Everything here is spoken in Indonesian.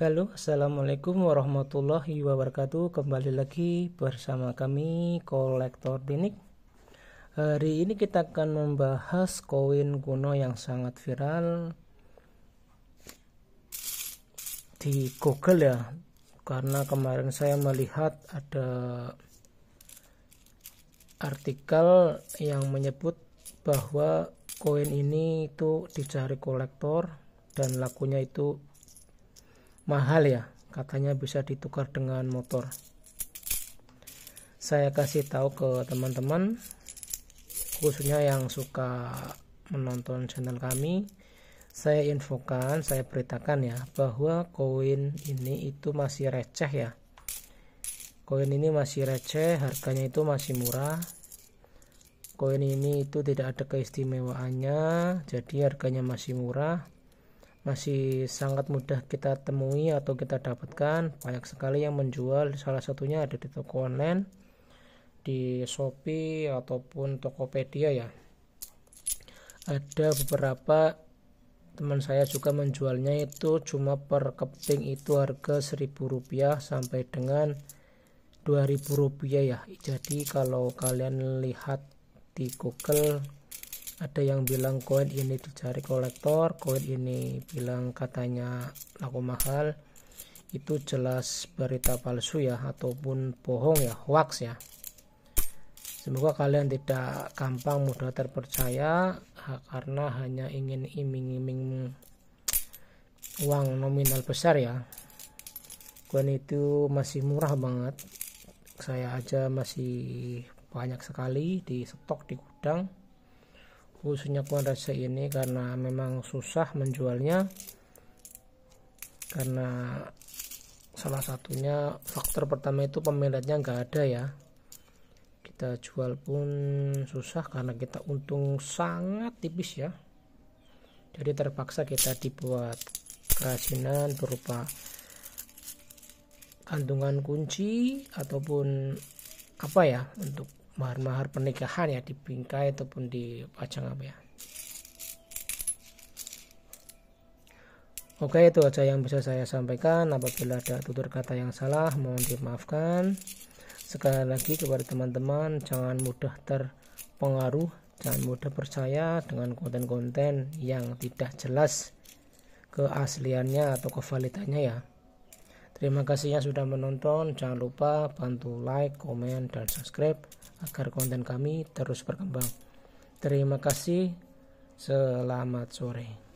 Halo, Assalamualaikum warahmatullahi wabarakatuh Kembali lagi bersama kami Kolektor dinik. Hari ini kita akan membahas koin kuno yang sangat viral Di Google ya Karena kemarin saya melihat ada artikel yang menyebut bahwa koin ini itu dicari kolektor dan lakunya itu mahal ya katanya bisa ditukar dengan motor saya kasih tahu ke teman-teman khususnya yang suka menonton channel kami saya infokan saya beritakan ya bahwa koin ini itu masih receh ya koin ini masih receh harganya itu masih murah koin ini itu tidak ada keistimewaannya jadi harganya masih murah masih sangat mudah kita temui atau kita dapatkan banyak sekali yang menjual salah satunya ada di toko online di Shopee ataupun Tokopedia ya ada beberapa teman saya juga menjualnya itu cuma per keping itu harga seribu rupiah sampai dengan ribu rupiah ya jadi kalau kalian lihat di Google ada yang bilang koin ini dicari kolektor koin ini bilang katanya laku mahal itu jelas berita palsu ya ataupun bohong ya hoax ya semoga kalian tidak gampang mudah terpercaya karena hanya ingin iming-iming uang nominal besar ya koin itu masih murah banget saya aja masih banyak sekali di stok di gudang khususnya rese ini karena memang susah menjualnya karena salah satunya faktor pertama itu peminatnya nggak ada ya kita jual pun susah karena kita untung sangat tipis ya jadi terpaksa kita dibuat kerajinan berupa kandungan kunci ataupun apa ya untuk mahar-mahar pernikahan ya di bingkai ataupun di pajang apa ya Oke itu aja yang bisa saya sampaikan apabila ada tutur kata yang salah mohon dimaafkan sekali lagi kepada teman-teman jangan mudah terpengaruh jangan mudah percaya dengan konten-konten yang tidak jelas keasliannya atau kevalidannya ya Terima kasih yang sudah menonton. Jangan lupa bantu like, komen, dan subscribe agar konten kami terus berkembang. Terima kasih. Selamat sore.